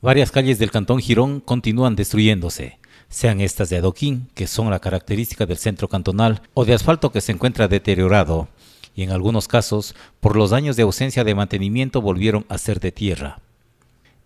Varias calles del Cantón Girón continúan destruyéndose, sean estas de adoquín, que son la característica del centro cantonal, o de asfalto que se encuentra deteriorado, y en algunos casos, por los años de ausencia de mantenimiento volvieron a ser de tierra.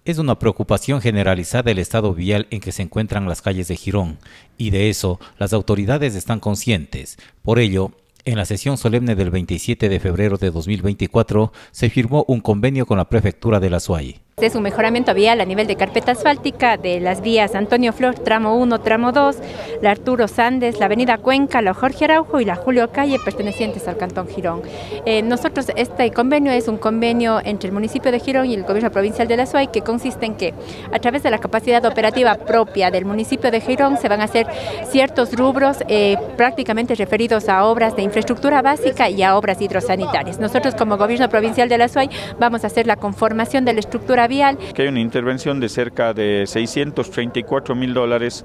Es una preocupación generalizada el estado vial en que se encuentran las calles de Girón, y de eso las autoridades están conscientes. Por ello, en la sesión solemne del 27 de febrero de 2024 se firmó un convenio con la prefectura de la SUAY. Es un mejoramiento vial a nivel de carpeta asfáltica de las vías Antonio Flor, tramo 1, tramo 2, la Arturo Sandes, la avenida Cuenca, la Jorge Araujo y la Julio Calle pertenecientes al Cantón Girón. Eh, nosotros, este convenio es un convenio entre el municipio de Girón y el gobierno provincial de la SUAY que consiste en que a través de la capacidad operativa propia del municipio de Girón se van a hacer ciertos rubros eh, prácticamente referidos a obras de infraestructura básica y a obras hidrosanitarias. Nosotros como gobierno provincial de la SUAY vamos a hacer la conformación de la estructura que hay una intervención de cerca de 634 mil dólares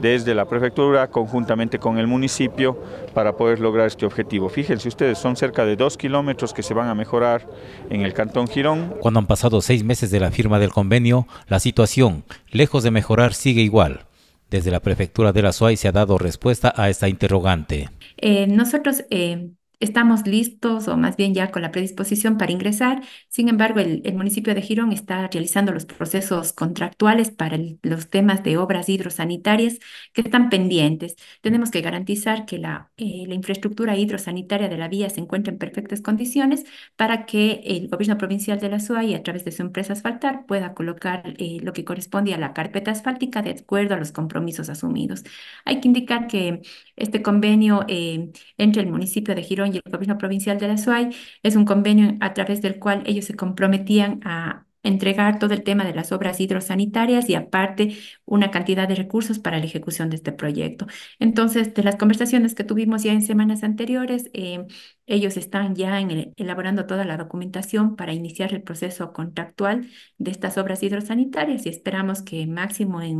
desde la prefectura conjuntamente con el municipio para poder lograr este objetivo. Fíjense ustedes, son cerca de dos kilómetros que se van a mejorar en el Cantón Girón. Cuando han pasado seis meses de la firma del convenio, la situación, lejos de mejorar, sigue igual. Desde la prefectura de la SOAI se ha dado respuesta a esta interrogante. Eh, nosotros eh, estamos listos o más bien ya con la predisposición para ingresar. Sin embargo, el, municipio de Girón está realizando los procesos contractuales para los temas de obras hidrosanitarias que están pendientes. Tenemos que garantizar que la, eh, la infraestructura hidrosanitaria de la vía se encuentre en perfectas condiciones para que el gobierno provincial de la y a través de su empresa asfaltar, pueda colocar eh, lo que corresponde a la carpeta asfáltica de acuerdo a los compromisos asumidos. Hay que indicar que este convenio eh, entre el municipio de Girón y el gobierno provincial de la SUAY. Es un convenio a través del cual ellos se comprometían a entregar todo el tema de las obras hidrosanitarias y aparte una cantidad de recursos para la ejecución de este proyecto. Entonces, de las conversaciones que tuvimos ya en semanas anteriores, eh, ellos están ya elaborando toda la documentación para iniciar el proceso contractual de estas obras hidrosanitarias y esperamos que máximo eh,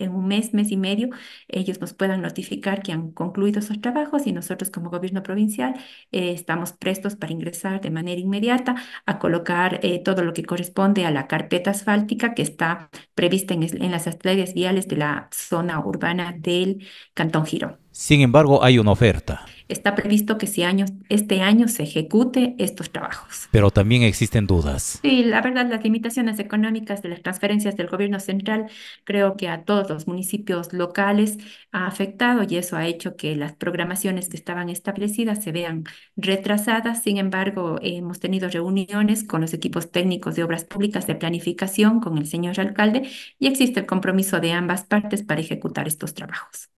en, un mes, mes y medio, ellos nos puedan notificar que han concluido sus trabajos y nosotros como gobierno provincial eh, estamos prestos para ingresar de manera inmediata a colocar eh, todo lo que corresponde a la carpeta asfáltica que está prevista en, las arterias viales de la zona urbana del Cantón Girón. Sin embargo, hay una oferta. Está previsto que este año se ejecute estos trabajos. Pero también existen dudas. Sí, la verdad, las limitaciones económicas de las transferencias del gobierno central creo que a todos los municipios locales ha afectado y eso ha hecho que las programaciones que estaban establecidas se vean retrasadas. Sin embargo, hemos tenido reuniones con los equipos técnicos de obras públicas de planificación, con el señor alcalde, y existe el compromiso de ambas partes para ejecutar estos trabajos.